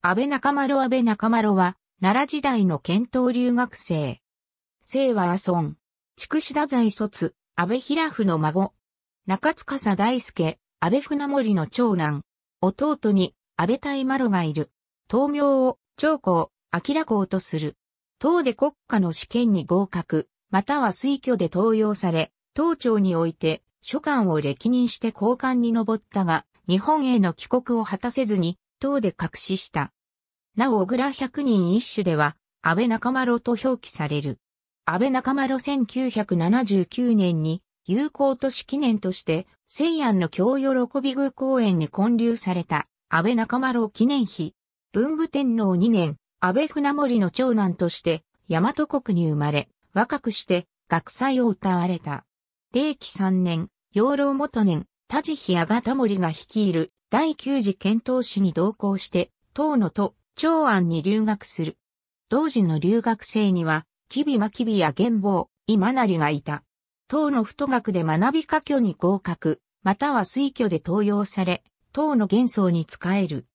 安倍中丸安倍中丸は、奈良時代の検討留学生。生は阿孫。筑紫田在卒、安倍平夫の孫。中塚佐大輔、安倍船森の長男。弟に、安倍大丸がいる。東名を、長校、明校とする。党で国家の試験に合格、または推挙で登用され、党庁において、書簡を歴任して高官に上ったが、日本への帰国を果たせずに、党で隠しした。なお小倉百人一首では、安倍中丸と表記される。安倍中丸1979年に、友好都市記念として、西安の京喜び宮公園に建立された、安倍中丸記念碑。文武天皇2年、安倍船森の長男として、大和国に生まれ、若くして、学祭を歌われた。霊気3年、養老元年、田地日やが田森が率いる第9次検討士に同行して、党の都、長安に留学する。同時の留学生には、吉備真備や玄坊、今成がいた。唐の太学で学び科挙に合格、または水挙で登用され、唐の元宗に仕える。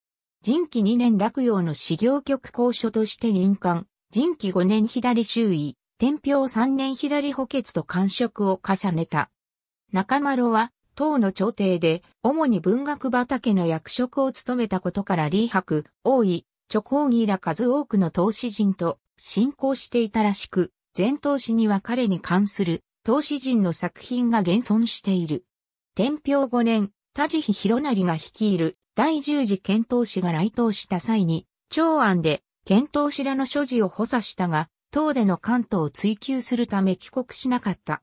人気2年落葉の修行局公所として任官、人気5年左周囲、天平3年左補欠と官職を重ねた。中丸は、唐の朝廷で、主に文学畑の役職を務めたことから李白、王位、チョコーギーら数多くの投資人と信仰していたらしく、全投資には彼に関する投資人の作品が現存している。天平5年、田地比広成が率いる第十次検討使が来投した際に、長安で検討使らの所持を補佐したが、唐での関東を追求するため帰国しなかった。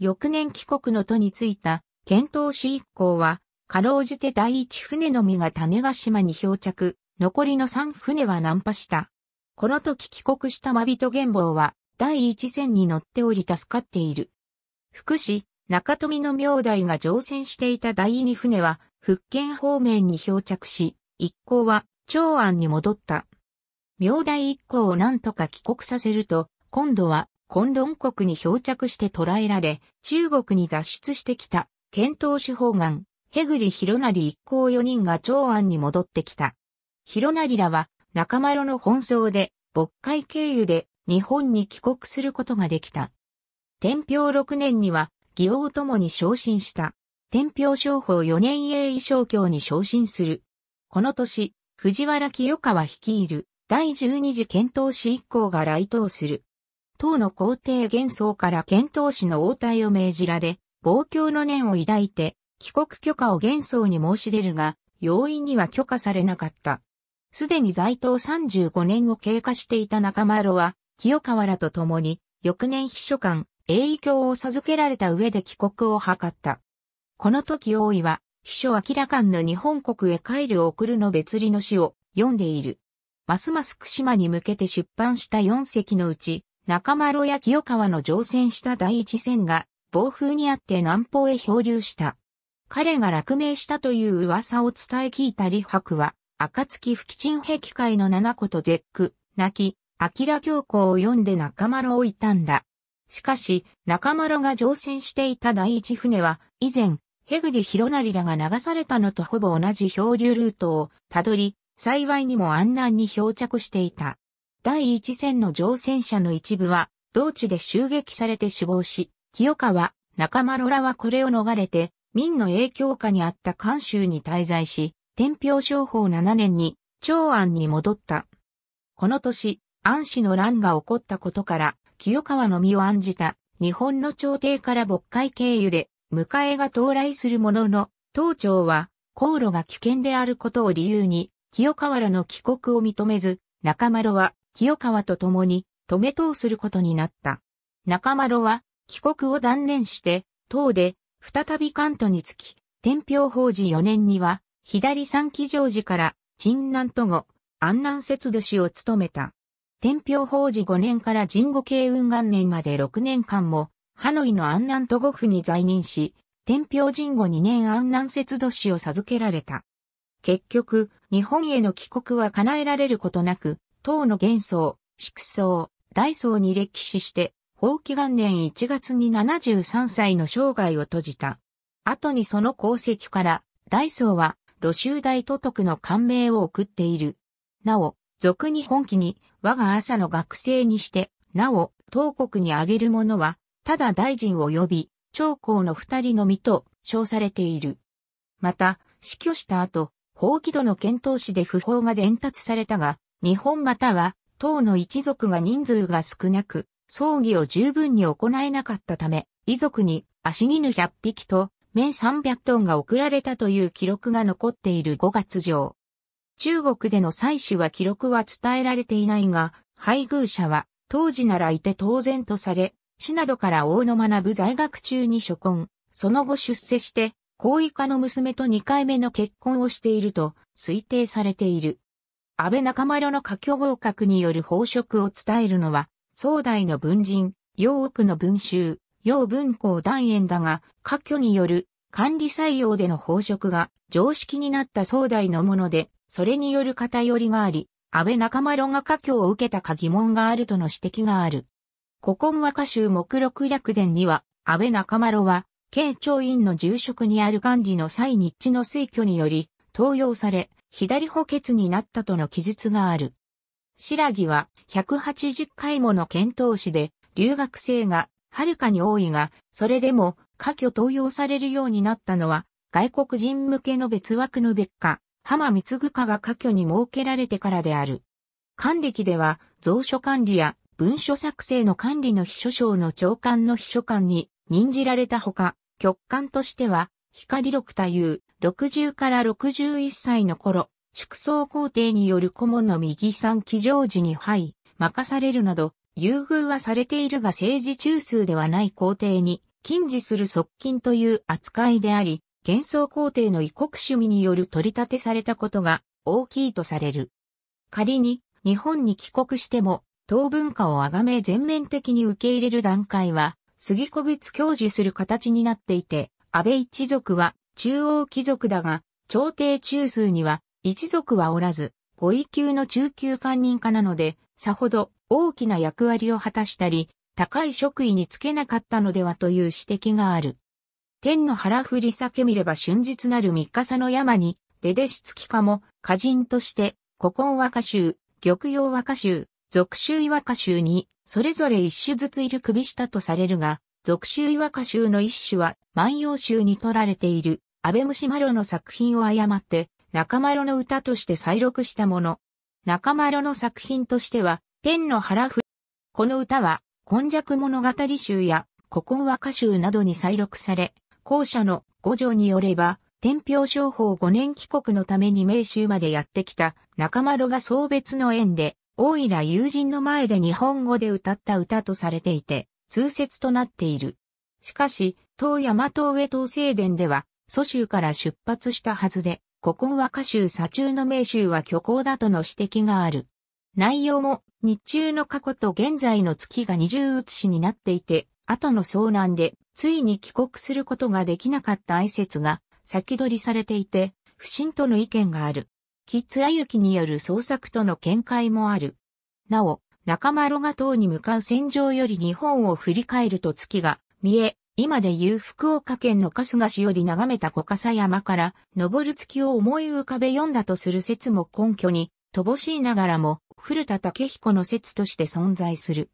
翌年帰国の途についた検討使一行は、かろうじて第一船のみが種ヶ島に漂着、残りの3船は難破した。この時帰国した真人元坊は、第一船に乗っており助かっている。福祉、中富の明代が乗船していた第二船は、福建方面に漂着し、一行は、長安に戻った。明代一行を何とか帰国させると、今度は、混論国に漂着して捕らえられ、中国に脱出してきた、遣唐使法眼、ヘグリ・ヒロナリ一行4人が長安に戻ってきた。広成らは中丸の奔走で、渤海経由で日本に帰国することができた。天平6年には、義王ともに昇進した。天平商法4年栄衣商協に昇進する。この年、藤原清川率いる第12次遣唐使一行が来島する。唐の皇帝元宗から遣唐使の応対を命じられ、傍郷の念を抱いて、帰国許可を元宗に申し出るが、容易には許可されなかった。すでに在党35年を経過していた中丸は、清川らと共に、翌年秘書官、栄意教を授けられた上で帰国を図った。この時大井は、秘書明らかんの日本国へ帰るを送るの別離の詩を読んでいる。ますます福島に向けて出版した4隻のうち、中丸や清川の乗船した第一船が、暴風にあって南方へ漂流した。彼が落命したという噂を伝え聞いた李白は、暁不吉鎮壁会の七子と絶句、泣き、明教皇を読んで中丸をいたんだ。しかし、中丸が乗船していた第一船は、以前、ヘグリナリらが流されたのとほぼ同じ漂流ルートをたどり、幸いにも安南に漂着していた。第一船の乗船者の一部は、道地で襲撃されて死亡し、清川、中丸らはこれを逃れて、民の影響下にあった関州に滞在し、天平商法7年に、長安に戻った。この年、安氏の乱が起こったことから、清川の身を案じた、日本の朝廷から渤海経由で、迎えが到来するものの、当庁は、航路が危険であることを理由に、清川らの帰国を認めず、中丸は、清川と共に、止め通することになった。中丸は、帰国を断念して、党で、再び関東につき、天平法事4年には、左三騎乗寺から、鎮南都後、安南節度使を務めた。天平法治5年から神後慶雲元年まで6年間も、ハノイの安南都護府に在任し、天平神後2年安南節度使を授けられた。結局、日本への帰国は叶えられることなく、唐の元宗、祝宗、大宗に歴史して、法期元年1月に73歳の生涯を閉じた。後にその功績から、大宗は露州大都督の感銘を送っている。なお、俗に本気に、我が朝の学生にして、なお、当国にあげる者は、ただ大臣及び、長公の二人のみと、称されている。また、死去した後、法規度の検討士で不法が伝達されたが、日本または、党の一族が人数が少なく、葬儀を十分に行えなかったため、遺族に、足絹1百匹と、面300トンが送られたという記録が残っている5月上。中国での採取は記録は伝えられていないが、配偶者は当時ならいて当然とされ、市などから大野学在学中に初婚、その後出世して、高位化の娘と2回目の結婚をしていると推定されている。安倍中丸の家居合格による宝飾を伝えるのは、宋代の文人、洋奥の文集、要文庫団円だが、科挙による管理採用での飽食が常識になった壮大のもので、それによる偏りがあり、安倍中丸が科挙を受けたか疑問があるとの指摘がある。古今和歌集目録略伝には、安倍中丸は、慶長院の住職にある管理の際日地の推挙により、登用され、左補欠になったとの記述がある。白木は180回もの検討士で、留学生がはるかに多いが、それでも、科挙登用されるようになったのは、外国人向けの別枠の別科、浜貢具科が科挙に設けられてからである。官歴では、蔵書管理や文書作成の管理の秘書省の長官の秘書官に任じられたほか、局官としては、光六太夫、60から61歳の頃、祝宗皇帝による顧問の右三騎乗時に配、任されるなど、優遇はされているが政治中枢ではない皇帝に近似する側近という扱いであり、幻想皇帝の異国趣味による取り立てされたことが大きいとされる。仮に日本に帰国しても、当文化を崇め全面的に受け入れる段階は、杉個別教授する形になっていて、安倍一族は中央貴族だが、朝廷中枢には一族はおらず、ご位級の中級官人化なので、さほど大きな役割を果たしたり、高い職位につけなかったのではという指摘がある。天の腹振り裂け見れば春日なる三笠の山に、出でしつきかも、歌人として、古今和歌集、玉葉和歌集、俗州和歌集に、それぞれ一種ずついる首下とされるが、俗州和歌集の一種は、万葉集に取られている、安倍虫丸の作品を誤って、中丸の歌として再録したもの。中丸の作品としては、天の原ふ、この歌は、今弱物語集や古今和歌集などに再録され、後者の五条によれば、天平商法五年帰国のために明州までやってきた中丸が送別の縁で、大いら友人の前で日本語で歌った歌とされていて、通説となっている。しかし、東山東上東西殿では、蘇州から出発したはずで、古今和歌集左中の名州は虚構だとの指摘がある。内容も日中の過去と現在の月が二重写しになっていて、後の遭難でついに帰国することができなかった挨拶が先取りされていて、不審との意見がある。木貫之による創作との見解もある。なお、中丸が島に向かう戦場より日本を振り返ると月が見え、今で言う福岡県の春日市より眺めた小笠山から登る月を思い浮かべ読んだとする説も根拠に乏しいながらも古田武彦の説として存在する。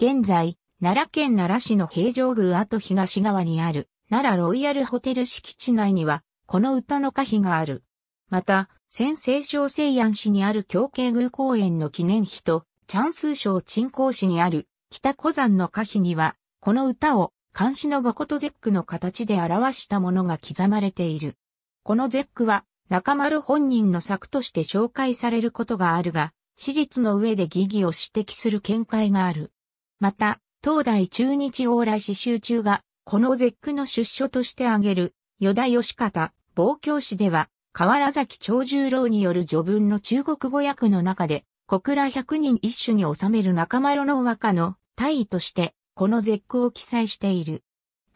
現在、奈良県奈良市の平城宮跡東側にある奈良ロイヤルホテル敷地内には、この歌の歌碑がある。また、先西省西安市にある京慶宮公園の記念碑と、チャンス省鎮江市にある北古山の歌碑には、この歌を漢詩の五言絶句の形で表したものが刻まれている。この絶句は中丸本人の作として紹介されることがあるが、私立の上で疑義を指摘する見解がある。また、東大中日往来刺集中が、この絶句の出所として挙げる、与田義方、傍教師では、河原崎長十郎による序文の中国語訳の中で、小倉百人一首に収める中丸の和歌の大意として、この絶句を記載している。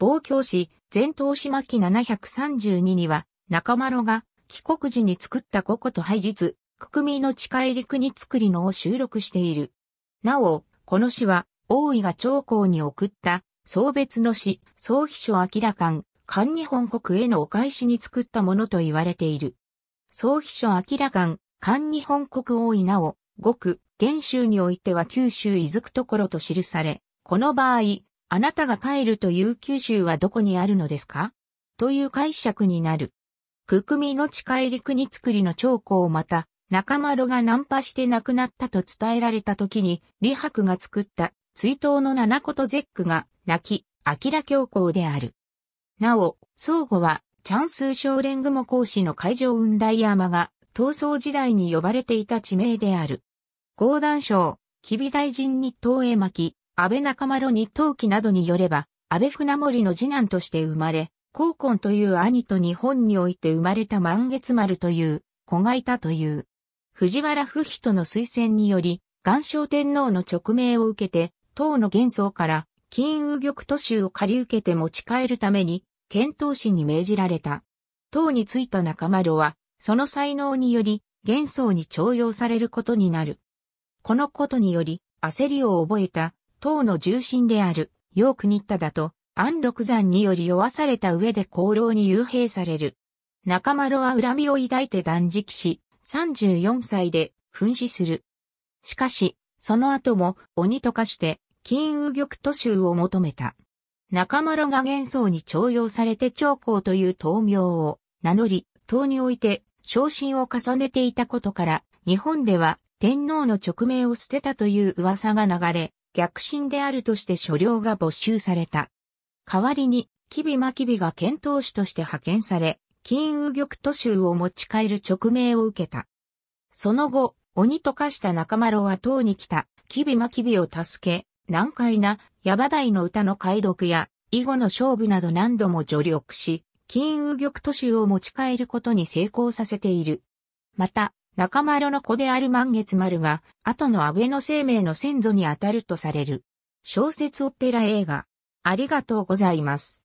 傍教師、前島島記732には、中丸が、帰国時に作った五個と配立、くくみの近い陸に作りのを収録している。なお、この詩は、王位が長江に送った、送別の詩、総秘書明らかん、漢日本国へのお返しに作ったものと言われている。総秘書明らかん、漢日本国王位なお、ごく、元州においては九州いずくところと記され、この場合、あなたが帰るという九州はどこにあるのですかという解釈になる。くくみの近い陸に作りの長江また、中丸がナンパして亡くなったと伝えられた時に、李白が作った追悼の七子と絶句が泣き、明良教皇である。なお、相互は、チャンス少連雲講師の会場雲大山が、闘争時代に呼ばれていた地名である。合談省、吉備大臣に東江巻安倍中丸に東器などによれば、安倍船森の次男として生まれ、高根という兄と日本において生まれた満月丸という子がいたという。藤原不人の推薦により、岩礁天皇の勅命を受けて、唐の元宗から金右玉都州を借り受けて持ち帰るために、遣唐使に命じられた。唐に着いた中丸は、その才能により、元宗に徴用されることになる。このことにより、焦りを覚えた、唐の重臣である、陽国忠と、安禄山により酔わされた上で功労に幽閉される。中丸は恨みを抱いて断食し、34歳で噴死する。しかし、その後も鬼と化して金右玉都州を求めた。中丸が幻想に徴用されて長江という闘名を名乗り、党において昇進を重ねていたことから、日本では天皇の直命を捨てたという噂が流れ、逆進であるとして所領が没収された。代わりに、キビマキビが検討士として派遣され、金右玉都州を持ち帰る直命を受けた。その後、鬼と化した中丸は唐に来た、びまきびを助け、難解な、ヤバ台の歌の解読や、囲碁の勝負など何度も助力し、金右玉都州を持ち帰ることに成功させている。また、中丸の子である満月丸が、後の安倍の生命の先祖にあたるとされる。小説オペラ映画。ありがとうございます。